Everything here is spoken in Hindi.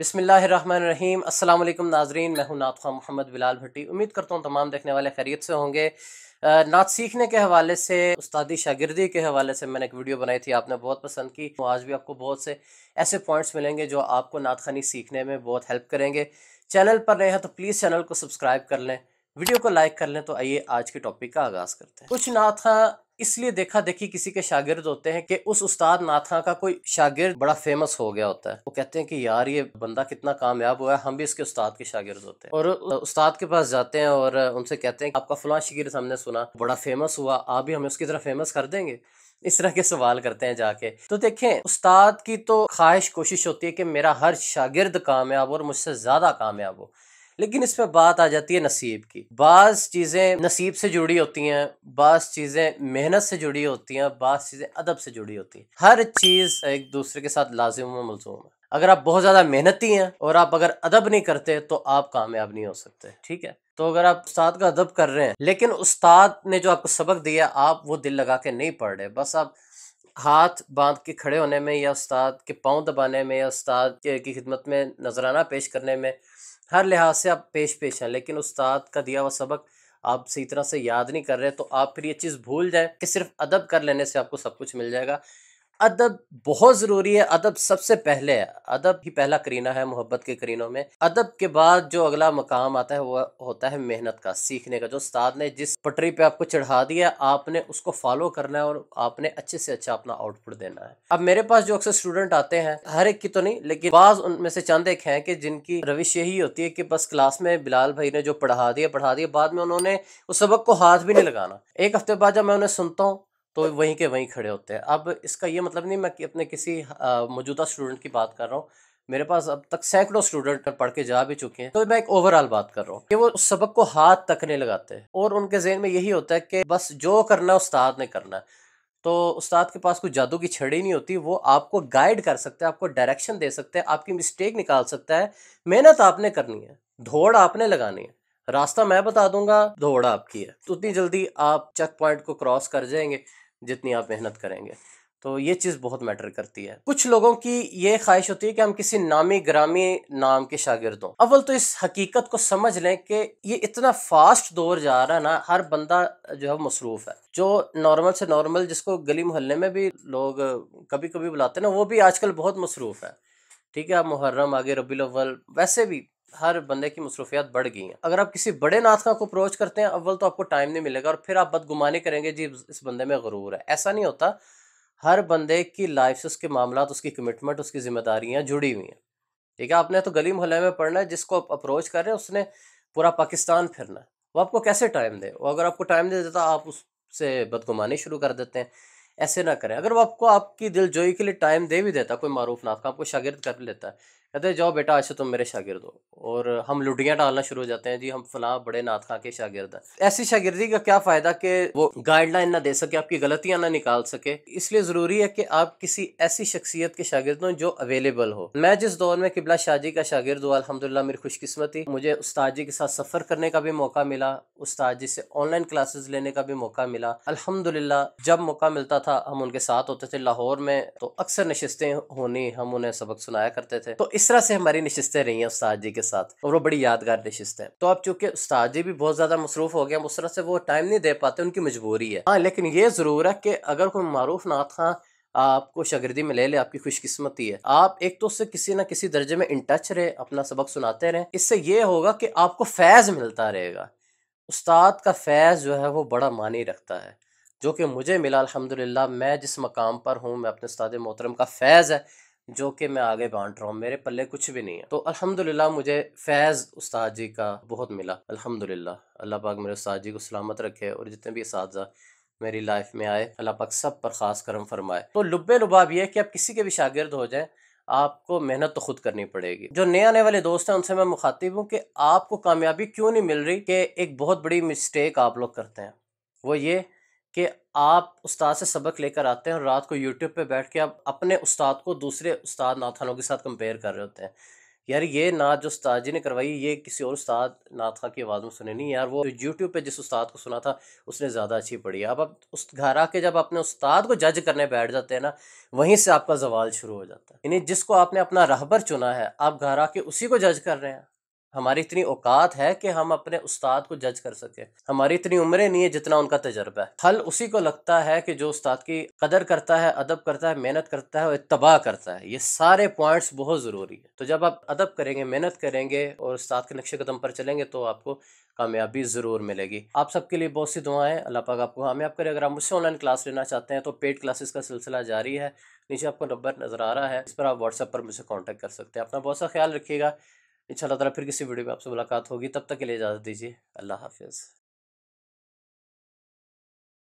बसमीम अल्लाम नाजरीन मैं हूं नात खां मोहम्मद बिलाल भट्टी उम्मीद करता हूं तमाम देखने वाले खैरियत से होंगे नात सीखने के हवाले से उस्तादी शागिर्दी के हवाले से मैंने एक वीडियो बनाई थी आपने बहुत पसंद की तो आज भी आपको बहुत से ऐसे पॉइंट्स मिलेंगे जो आपको नात खानी सीखने में बहुत हेल्प करेंगे चैनल पर नए हैं तो प्लीज़ चैनल को सब्सक्राइब कर लें वीडियो को लाइक कर लें तो आइए आज के टॉपिक का आगाज करते हैं कुछ नाथा इसलिए देखा देखी किसी के शागिर्द होते हैं कि उस उस्ताद नाथा का कोई शागिर्द बड़ा फेमस हो गया होता है वो कहते हैं कि यार ये बंदा कितना कामयाब हुआ है हम भी इसके उस्ताद के शागिर्द होते हैं और उस्ताद के पास जाते हैं और उनसे कहते हैं आपका फलां शागिर्द हमने सुना बड़ा फेमस हुआ आप भी हमें उसकी तरह फेमस कर देंगे इस तरह के सवाल करते हैं जाके तो देखें उस्ताद की तो ख्वाहिश कोशिश होती है कि मेरा हर शागिर्द कामयाब और मुझसे ज़्यादा कामयाब हो लेकिन इसमें बात आ जाती है नसीब की बास चीज़ें नसीब से जुड़ी होती हैं बास चीज़ें मेहनत से जुड़ी होती हैं बास चीज़ें अदब से जुड़ी होती हैं हर चीज़ एक दूसरे के साथ लाजिम में मलजूम है अगर आप बहुत ज़्यादा मेहनती हैं और आप अगर अदब नहीं करते तो आप कामयाब नहीं हो सकते ठीक है तो अगर आप उस्ताद का अदब कर रहे हैं लेकिन उस्ताद ने जो आपको सबक दिया आप वो दिल लगा के नहीं पढ़ रहे बस आप हाथ बांध के खड़े होने में या उस्ताद के पाँव दबाने में या उस्ताद की खिदमत में नजराना पेश करने में हर लिहाज से आप पेश पेश हैं लेकिन उस्ताद का दिया हुआ सबक आप सही तरह से याद नहीं कर रहे तो आप फिर ये चीज़ भूल जाए कि सिर्फ अदब कर लेने से आपको सब कुछ मिल जाएगा अदब बहुत ज़रूरी है अदब सबसे पहले है अदब ही पहला करीना है मोहब्बत के करीनों में अदब के बाद जो अगला मकाम आता है वह होता है मेहनत का सीखने का जो उस्ताद ने जिस पटरी पे आपको चढ़ा दिया आपने उसको फॉलो करना है और आपने अच्छे से अच्छा अपना आउटपुट देना है अब मेरे पास जो अक्सर स्टूडेंट आते हैं हर एक की तो नहीं लेकिन बाज उनमें से चंद एक हैं कि जिनकी रविश यही होती है कि बस क्लास में बिलाल भाई ने जो पढ़ा दिया पढ़ा दिया बाद में उन्होंने उस सबक को हाथ भी नहीं लगाना एक हफ्ते बाद जब मैं उन्हें सुनता हूँ तो वहीं के वहीं खड़े होते हैं अब इसका ये मतलब नहीं मैं कि अपने किसी मौजूदा स्टूडेंट की बात कर रहा हूँ मेरे पास अब तक सैकड़ों स्टूडेंट पढ़ के जा भी चुके हैं तो मैं एक ओवरऑल बात कर रहा हूँ कि वो उस सबक को हाथ तक नहीं लगाते और उनके जहन में यही होता है कि बस जो करना है उस्ताद ने करना है तो उस्ताद के पास कोई जादू की छड़ी नहीं होती वो आपको गाइड कर सकता है आपको डायरेक्शन दे सकता है आपकी मिस्टेक निकाल सकता है मेहनत आपने करनी है धोड़ आपने लगानी है रास्ता मैं बता दूंगा दौड़ आपकी है तो उतनी जल्दी आप चेक पॉइंट को क्रॉस कर जाएंगे जितनी आप मेहनत करेंगे तो ये चीज़ बहुत मैटर करती है कुछ लोगों की ये ख्वाहिश होती है कि हम किसी नामी ग्रामी नाम के शागिर्द हों अव्वल तो इस हकीकत को समझ लें कि ये इतना फास्ट दौर जा रहा है ना हर बंदा जो है मसरूफ़ है जो नॉर्मल से नॉर्मल जिसको गली मोहल्ले में भी लोग कभी कभी बुलाते हैं ना वो भी आजकल बहुत मसरूफ़ है ठीक है आप मुहर्रम आगे रबी अव्वल वैसे भी हर बंदे की मसरूफियात बढ़ गई हैं अगर आप किसी बड़े नाथखा को अप्रोच करते हैं अव्वल तो आपको टाइम नहीं मिलेगा और फिर आप बदगुमानी करेंगे जी इस बंदे में गरूर है ऐसा नहीं होता हर बंदे की लाइफ से उसके मामला उसकी कमिटमेंट उसकी जिम्मेदारियाँ जुड़ी हुई हैं ठीक है आपने तो गली मोहल्ले में पढ़ना है जिसको आप अप्रोच कर रहे हैं उसने पूरा पाकिस्तान फिरना है वो आपको कैसे टाइम दे वो अगर आपको टाइम दे देता आप उससे बदगुमानी शुरू कर देते हैं ऐसे ना करें अगर वो आपको आपकी दिलजोई के लिए टाइम दे भी देता कोई मरूफ नाथ का आपको शागिर्द कर लेता है कहते जाओ बेटा अच्छा तुम मेरे शागिर्द हो और हम लुडियाँ डालना शुरू हो जाते हैं जी हम फलां बड़े नाथ खां के शागिर्द हैं ऐसी शागिर्दी का क्या फ़ायदा कि वो गाइडलाइन ना दे सके आपकी गलतियाँ ना निकाल सके इसलिए ज़रूरी है कि आप किसी ऐसी शख्सियत के शागिर्द हों जो अवेलेबल हो मैं जिस दौर में किबला शाह जी का शागिर्द हुआ अलहमदिल्ला मेरी खुशकस्मती मुझे उस्ताद जी के साथ सफ़र करने का भी मौका मिला उस्ताद जी से ऑनलाइन क्लासेस लेने का भी मौका मिला अलहमदिल्ला जब मौका मिलता था हम उनके साथ होते थे लाहौर में तो अक्सर नशस्तें होनी हम उन्हें सबक सुनाया करते थे तो इस किस तरह से हमारी नशस्तें रही हैं उस्ताद जी के साथ और वो बड़ी यादगार नशस्तें तो अब चूंकि उस्ताद जी भी बहुत ज़्यादा मसरूफ हो गए उस तरह से वो टाइम नहीं दे पाते उनकी मजबूरी है हाँ लेकिन ये ज़रूर है कि अगर कोई मरूफ नात खां आपको शगर्दी में ले ले आपकी खुशकिस्मती है आप एक तो उससे किसी ना किसी दर्जे में इन टच रहे अपना सबक सुनाते रहे इससे ये होगा कि आपको फैज़ मिलता रहेगा उस्ताद का फैज़ जो है वो बड़ा मानी रखता है जो कि मुझे मिला अलहमदिल्ला मैं जिस मकाम पर हूँ मैं अपने उस्ताद मोहतरम का फैज़ है जो कि मैं आगे बांट रहा हूँ मेरे पल्ले कुछ भी नहीं है तो अल्हम्दुलिल्लाह मुझे फैज़ उस्ताद जी का बहुत मिला अल्हम्दुलिल्लाह अल्लाह पाक मेरे उस्ताद जी को सलामत रखे और जितने भी इस मेरी लाइफ में आए अल्लाह पाक सब पर ख़ास करम फरमाए तो लुबे लुबाब यह कि आप किसी के भी शागिर्द हो जाए आपको मेहनत तो खुद करनी पड़ेगी जो नए आने वाले दोस्त हैं उनसे मैं मुखातिब हूँ कि आपको कामयाबी क्यों नहीं मिल रही कि एक बहुत बड़ी मिस्टेक आप लोग करते हैं वो ये कि आप उस्ताद से सबक लेकर आते हैं और रात को यूट्यूब पे बैठ के आप अपने उस्ताद को दूसरे उस्ताद नाथानों के साथ कंपेयर कर रहे होते हैं यार ये नात जो उस्ताद जी ने करवाई ये किसी और उस्ताद नाथा की आवाज़ में सुने नहीं यार वो यूट्यूब पे जिस उस्ताद को सुना था उसने ज़्यादा अच्छी पढ़ी अब उस घर आके जब अपने उस्ताद को जज करने बैठ जाते हैं ना वहीं से आपका जवाल शुरू हो जाता है यानी जिसको आपने अपना रहबर चुना है आप घर आके उसी को जज कर रहे हैं हमारी इतनी औकात है कि हम अपने उस्ताद को जज कर सके हमारी इतनी उम्रें नहीं है जितना उनका तजर्बा है हल उसी को लगता है कि जो उस्ताद की कदर करता है अदब करता है मेहनत करता है और तबाह करता है ये सारे पॉइंट्स बहुत ज़रूरी है तो जब आप अदब करेंगे मेहनत करेंगे और उस्ताद के नक्शे कदम पर चलेंगे तो आपको कामयाबी ज़रूर मिलेगी आप सबके लिए बहुत सी दुआएं अल्लाह पाक आपको कामयाब करें अगर आप मुझसे ऑनलाइन क्लास लेना चाहते हैं तो पेड क्लासेस का सिलसिला जारी है नीचे आपको नंबर नज़र आ रहा है इस पर आप व्हाट्सएप पर मुझसे कॉन्टैक्ट कर सकते हैं अपना बहुत सा ख्याल रखिएगा इंशाल्लाह ताला फिर किसी वीडियो में आपसे मुलाकात होगी तब तक के लिए इजाज़त दीजिए अल्लाह हाफिज़